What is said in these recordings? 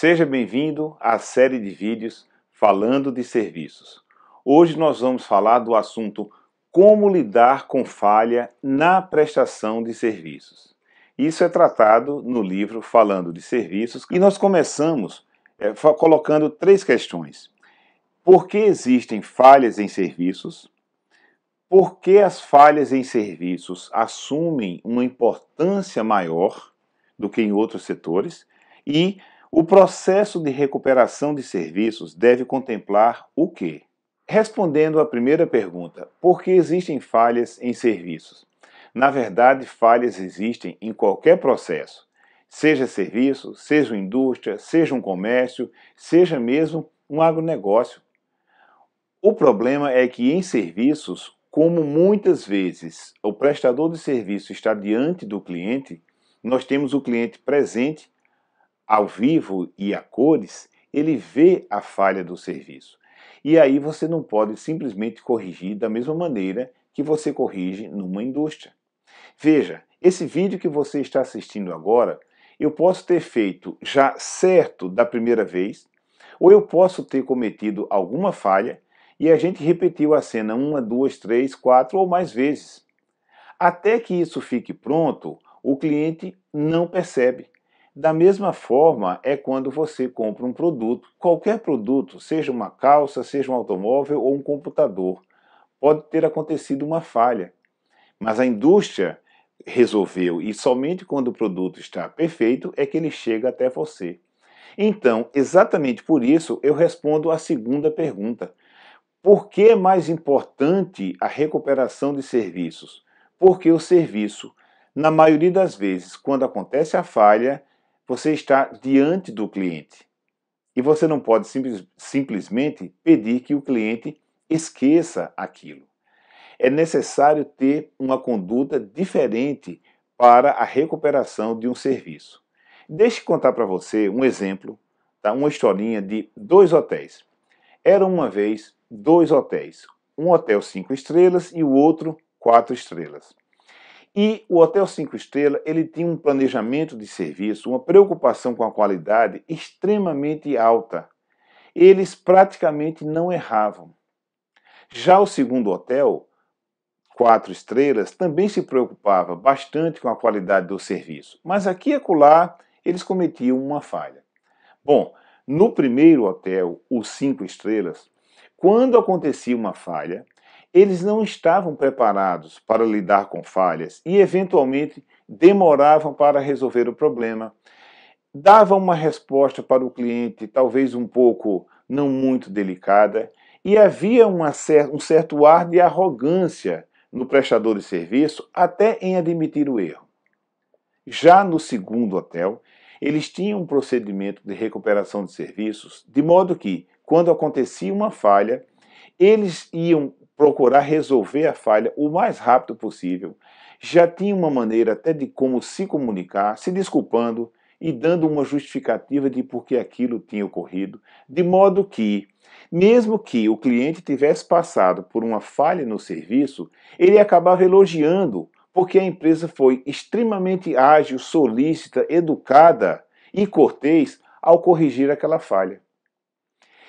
Seja bem-vindo à série de vídeos falando de serviços. Hoje nós vamos falar do assunto como lidar com falha na prestação de serviços. Isso é tratado no livro Falando de Serviços e nós começamos é, colocando três questões. Por que existem falhas em serviços? Por que as falhas em serviços assumem uma importância maior do que em outros setores? E o processo de recuperação de serviços deve contemplar o quê? Respondendo à primeira pergunta, por que existem falhas em serviços? Na verdade, falhas existem em qualquer processo, seja serviço, seja indústria, seja um comércio, seja mesmo um agronegócio. O problema é que em serviços, como muitas vezes o prestador de serviço está diante do cliente, nós temos o cliente presente ao vivo e a cores, ele vê a falha do serviço. E aí você não pode simplesmente corrigir da mesma maneira que você corrige numa indústria. Veja, esse vídeo que você está assistindo agora, eu posso ter feito já certo da primeira vez, ou eu posso ter cometido alguma falha e a gente repetiu a cena uma, duas, três, quatro ou mais vezes. Até que isso fique pronto, o cliente não percebe. Da mesma forma é quando você compra um produto, qualquer produto, seja uma calça, seja um automóvel ou um computador. Pode ter acontecido uma falha, mas a indústria resolveu e somente quando o produto está perfeito é que ele chega até você. Então, exatamente por isso eu respondo à segunda pergunta. Por que é mais importante a recuperação de serviços? Porque o serviço, na maioria das vezes, quando acontece a falha, você está diante do cliente e você não pode simples, simplesmente pedir que o cliente esqueça aquilo. É necessário ter uma conduta diferente para a recuperação de um serviço. Deixe contar para você um exemplo, tá? uma historinha de dois hotéis. Eram uma vez dois hotéis, um hotel cinco estrelas e o outro quatro estrelas. E o Hotel Cinco Estrelas, ele tinha um planejamento de serviço, uma preocupação com a qualidade extremamente alta. Eles praticamente não erravam. Já o segundo hotel, Quatro Estrelas, também se preocupava bastante com a qualidade do serviço, mas aqui e acolá eles cometiam uma falha. Bom, no primeiro hotel, o Cinco Estrelas, quando acontecia uma falha, eles não estavam preparados para lidar com falhas e, eventualmente, demoravam para resolver o problema. Davam uma resposta para o cliente, talvez um pouco, não muito delicada, e havia cer um certo ar de arrogância no prestador de serviço, até em admitir o erro. Já no segundo hotel, eles tinham um procedimento de recuperação de serviços, de modo que, quando acontecia uma falha, eles iam procurar resolver a falha o mais rápido possível. Já tinha uma maneira até de como se comunicar, se desculpando e dando uma justificativa de por que aquilo tinha ocorrido, de modo que, mesmo que o cliente tivesse passado por uma falha no serviço, ele acabava elogiando, porque a empresa foi extremamente ágil, solícita, educada e cortês ao corrigir aquela falha.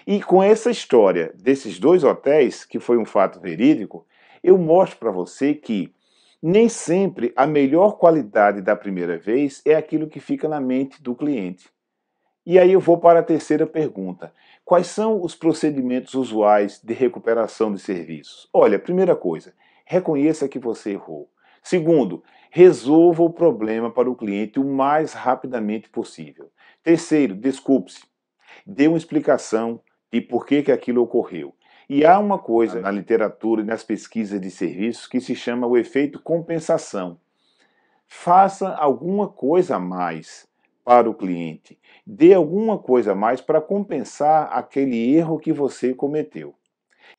E com essa história desses dois hotéis, que foi um fato verídico, eu mostro para você que nem sempre a melhor qualidade da primeira vez é aquilo que fica na mente do cliente. E aí eu vou para a terceira pergunta. Quais são os procedimentos usuais de recuperação de serviços? Olha, primeira coisa, reconheça que você errou. Segundo, resolva o problema para o cliente o mais rapidamente possível. Terceiro, desculpe-se. Dê uma explicação e por que, que aquilo ocorreu. E há uma coisa na literatura e nas pesquisas de serviços que se chama o efeito compensação. Faça alguma coisa a mais para o cliente, dê alguma coisa a mais para compensar aquele erro que você cometeu.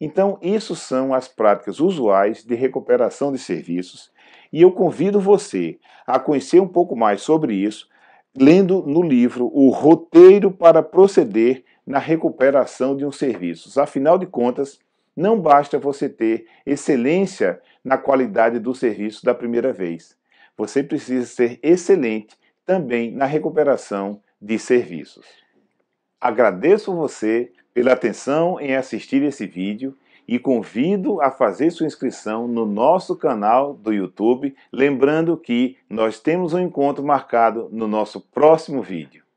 Então, isso são as práticas usuais de recuperação de serviços e eu convido você a conhecer um pouco mais sobre isso lendo no livro o roteiro para proceder na recuperação de um serviço. Afinal de contas, não basta você ter excelência na qualidade do serviço da primeira vez. Você precisa ser excelente também na recuperação de serviços. Agradeço você pela atenção em assistir esse vídeo e convido a fazer sua inscrição no nosso canal do YouTube, lembrando que nós temos um encontro marcado no nosso próximo vídeo.